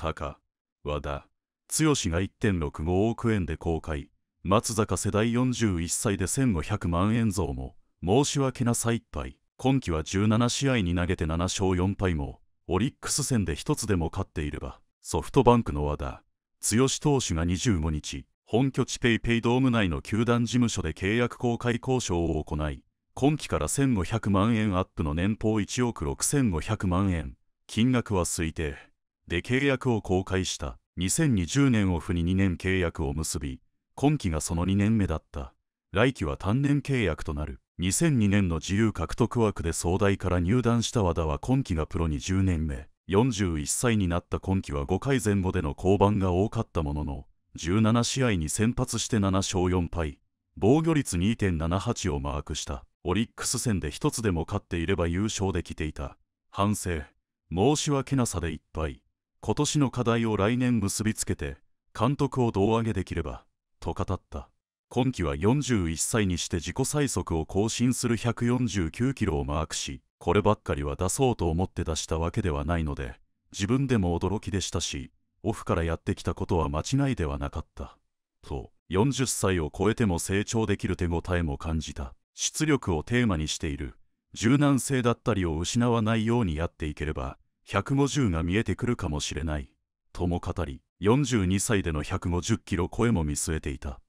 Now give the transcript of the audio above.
高、和田、剛が1.65億円で公開、松坂世代41歳で1500万円増も、申し訳なさいっぱい、今季は17試合に投げて7勝4敗も、オリックス戦で1つでも勝っていれば、ソフトバンクの和田、剛投手が25日、本拠地 paypay ドーム内の球団事務所で契約公開交渉を行い、今季から1500万円アップの年俸1億6500万円、金額は推定。で契約を公開した2020年オフに2年契約を結び今期がその2年目だった来期は単年契約となる2002年の自由獲得枠で総大から入団した和田は今期がプロに10年目41歳になった今季は5回前後での降板が多かったものの17試合に先発して7勝4敗防御率2.78をマークしたオリックス戦で1つでも勝っていれば優勝できていた反省申し訳なさでいっぱい今年の課題を来年結びつけて監督を胴上げできればと語った今季は41歳にして自己最速を更新する149キロをマークしこればっかりは出そうと思って出したわけではないので自分でも驚きでしたしオフからやってきたことは間違いではなかったと40歳を超えても成長できる手応えも感じた出力をテーマにしている柔軟性だったりを失わないようにやっていければ150が見えてくるかもしれないとも語り42歳での150キロ超えも見据えていた